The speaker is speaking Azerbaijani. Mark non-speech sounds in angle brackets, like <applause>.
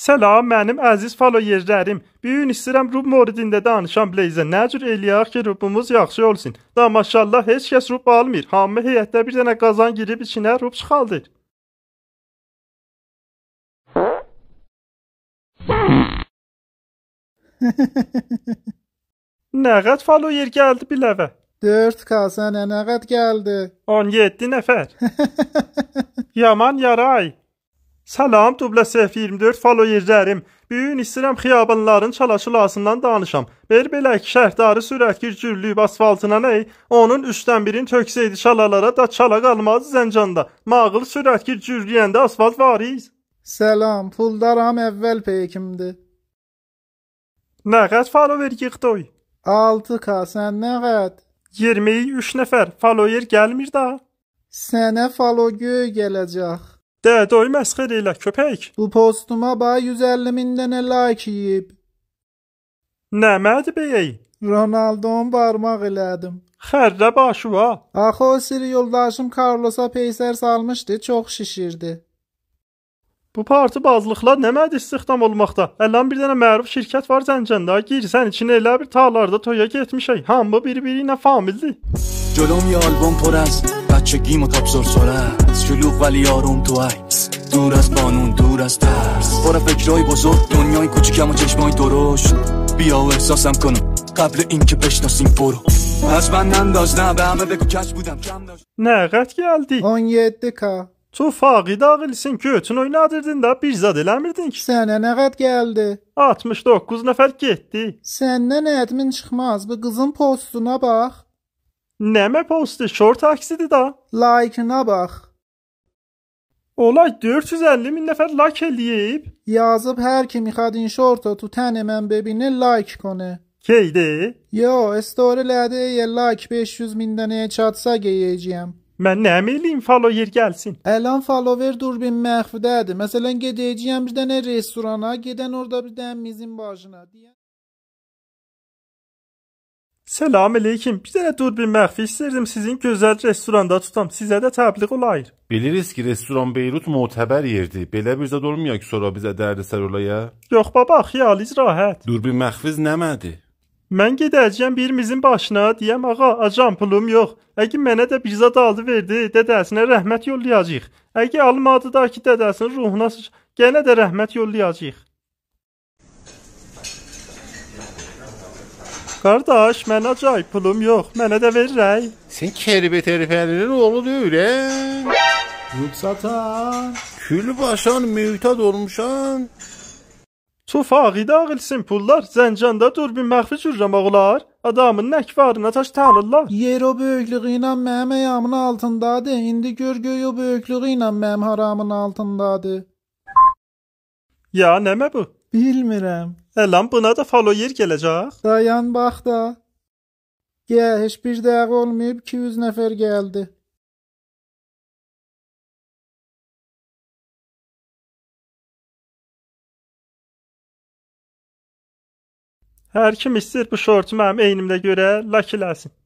Səlam, mənim əziz followerlərim. Bu gün istəyirəm rub moridində danışan Blaze nə cür eləyək ki, rubumuz yaxşı olsun. Da maşallah heç kəs rub almır. Hamı heyətdə bir dənə qazan girib içinə rub çıxaldır. <laughs> nə qədər follower gəldi biləvə? 4 kasa nə qədər gəldi? 17 nəfər. <laughs> Yaman yaray. Salam, dublə səhv 24 falo yerlərim. Bu gün istəyirəm xiyabanların çalışılasından danışam. Bir belə ki, şəhərdarı sürətgir cürlüyüb asfaltına ney, onun üçdən birini töksəydi şalalara da çala qalmaz zəncanda. Mağıl sürətgir cürlüyəndə asfalt variz. Salam, puldaram əvvəl peykimdi. Nə qəd falo ver yığdoy? 6K, sən nə qəd? 23 nəfər, falo yer gəlmir da. Sənə falo göy gələcək. Dədə məsxər elə köpək. Bu postuma bax 150 min dənə like yeyib. Nə mədbəyəy? Ronaldo'nun barmaq elədim. Xərrə başı va. Axı o sir yoldaşım Carlos'a peysər salmışdı, çox şişirdi. Bu parti bazlıqlar nə mədə istihdam olmaqda? Ələn bir dənə məruf şirkət var Zəncəndə. Girsən içinə elə bir tağlarda toya getmişək. Hamı bir-biri ilə famildir. Cölom albom por az بچه گیم و سر ولی آروم تو عکس دور از بانون دور از ترس بارا فکرهای بزرگ دنیای کوچیکم و چشمای درشت بیا و احساسم کنم قبل اینکه بشناسیم برو از من ننداز نه به همه بودم نه قد که هل یه دکا تو فاقی داغلی سن کوتون اوی نادردین دا بیرزاد الامردین که سنه نه قد گلده آتمش نفر گهدی سنه نه ادمین چخماز به قزن پوستونا باخ Nəmə postu şort aksidir da. Laykına bax. Olay 450 min nəfər layk eləyib. Yazıb hər kim ixad in şorta tu tən mən bebinə layk کنه. Keydi? Yo, استوری لده یه لایک 500 میندنه چاتسا گیجیم. Mən nə eləyim follower gəlsin? Əlan follower durbin məxfidədir. Məsələn gedəcəyəm bir dənə restorana, gedən orada bir dənə mizin başına deyən Selam əleykum. Bir dənə durbin məxfi istirdim sizin gözəl restoranda tutam. Sizə də təbliğ olayır. Biliriz ki, restoran Beyrut mötəbər yerdir. Belə bir zad olmayak sonra bizə dərdi sər olaya. Yox baba, xiyalic rahat. Durbin məxfiz nəmədi? Mən gedəcəyəm birimizin başına, deyəm ağa, acam pulum yox. Əgər mənə də bir zad aldı verdi, dədəsinə rəhmət yollayacağıq. Əgər almadı da ki, dədəsinin ruhuna sıç, yenə də rəhmət yollayacağıq. Kardeş, mən acay pulum yox, mənə də verirək. Sən keribet herifənin oğlu deyil, hə? Yut satan. Kül başan mühtad olmuşan. Tufaqi dağılsın pullar, Zəncanda dur bir məxfi cürrəm oğlar. Adamın nəkvarına taş tanırlar. Yer o böyüklüğüyle mənim ayağımın altındadır. İndi gör göy o böyüklüğüyle mənim haramın altındadır. Ya nəmə bu? Bilmirəm. Əlan buna da follower gələcək. Dayan bax da. Ya heç bir dəqiqə olmayıb 200 nəfər gəldi. Hər kim istir bu şortu mənim eynimdə görə lakiləsin.